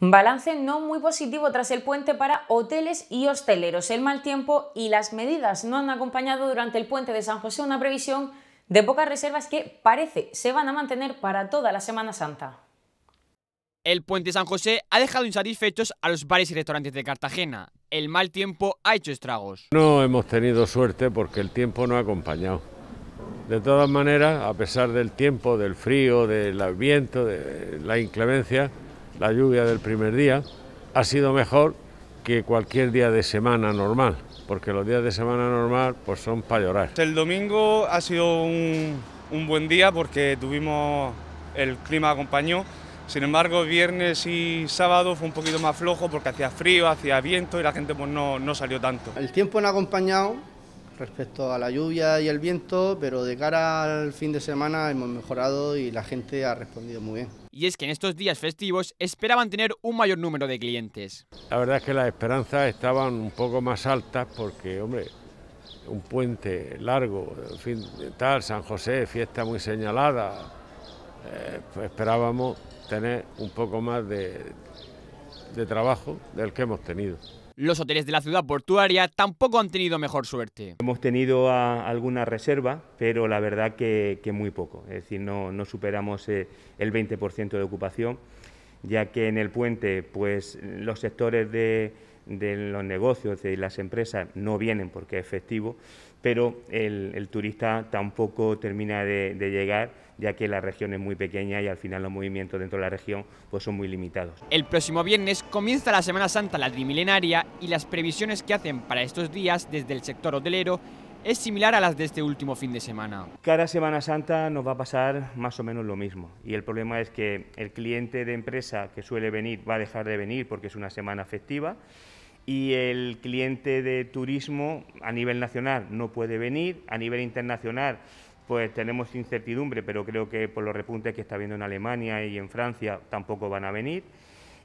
Balance no muy positivo tras el puente para hoteles y hosteleros. El mal tiempo y las medidas no han acompañado durante el puente de San José una previsión de pocas reservas que parece se van a mantener para toda la Semana Santa. El puente San José ha dejado insatisfechos a los bares y restaurantes de Cartagena. El mal tiempo ha hecho estragos. No hemos tenido suerte porque el tiempo no ha acompañado. De todas maneras, a pesar del tiempo, del frío, del viento, de la inclemencia, la lluvia del primer día, ha sido mejor que cualquier día de semana normal, porque los días de semana normal pues son para llorar. El domingo ha sido un, buen día porque tuvimos, el clima acompañó, sin embargo viernes y sábado fue un poquito más flojo porque hacía frío, hacía viento y la gente pues no, no salió tanto. El tiempo no ha acompañado respecto a la lluvia y el viento, pero de cara al fin de semana hemos mejorado y la gente ha respondido muy bien. Y es que en estos días festivos esperaban tener un mayor número de clientes. La verdad es que las esperanzas estaban un poco más altas porque, hombre, un puente largo, en fin, tal, San José, fiesta muy señalada, eh, pues esperábamos tener un poco más de, de trabajo del que hemos tenido. Los hoteles de la ciudad portuaria tampoco han tenido mejor suerte. Hemos tenido ah, alguna reserva, pero la verdad que, muy poco. Es decir, no, superamos eh, el 20% de ocupación ya que en el puente pues, los sectores de, los negocios y las empresas no vienen porque es efectivo, pero el, turista tampoco termina de, llegar ya que la región es muy pequeña y al final los movimientos dentro de la región pues son muy limitados. El próximo viernes comienza la Semana Santa, la Trimilenaria, y las previsiones que hacen para estos días desde el sector hotelero es similar a las de este último fin de semana. Cada Semana Santa nos va a pasar más o menos lo mismo y el problema es que el cliente de empresa que suele venir va a dejar de venir porque es una semana festiva y el cliente de turismo a nivel nacional no puede venir, a nivel internacional pues tenemos incertidumbre, pero creo que por los repuntes que está habiendo en Alemania y en Francia tampoco van a venir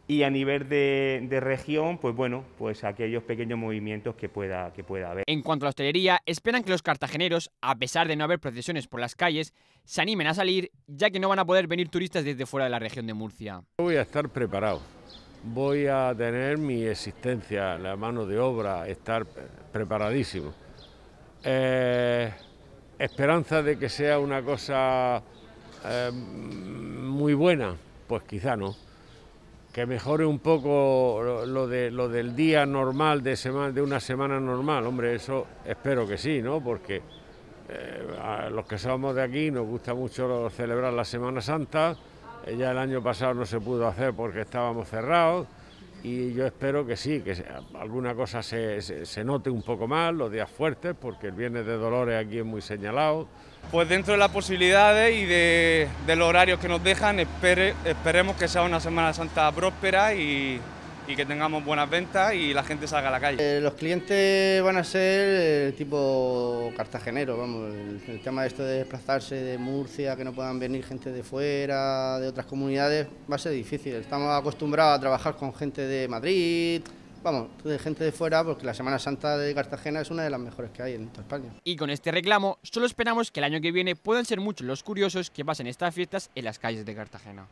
y a nivel de, región, pues bueno, pues aquellos pequeños movimientos que pueda, que pueda haber. En cuanto a la hostelería, esperan que los cartageneros, a pesar de no haber procesiones por las calles, se animen a salir, ya que no van a poder venir turistas desde fuera de la región de Murcia. Voy a estar preparado, voy a tener mi existencia, la mano de obra, estar preparadísimo. Eh, esperanza de que sea una cosa eh, muy buena, pues quizá no que mejore un poco lo, de, lo del día normal de, semana, de una semana normal. Hombre, eso espero que sí, ¿no? Porque eh, a los que somos de aquí nos gusta mucho celebrar la Semana Santa. Eh, ya el año pasado no se pudo hacer porque estábamos cerrados y yo espero que sí, que alguna cosa se, note un poco más, los días fuertes, porque el viernes de Dolores aquí es muy señalado. Pues dentro de las posibilidades y de, los horarios que nos dejan, esperemos que sea una Semana Santa próspera y, y que tengamos buenas ventas y la gente salga a la calle. Eh, los clientes van a ser el eh, tipo cartagenero, vamos, el, tema de esto de desplazarse de Murcia, que no puedan venir gente de fuera, de otras comunidades, va a ser difícil. Estamos acostumbrados a trabajar con gente de Madrid. Vamos, de gente de fuera, porque la Semana Santa de Cartagena es una de las mejores que hay en toda España. Y con este reclamo, solo esperamos que el año que viene puedan ser muchos los curiosos que pasen estas fiestas en las calles de Cartagena.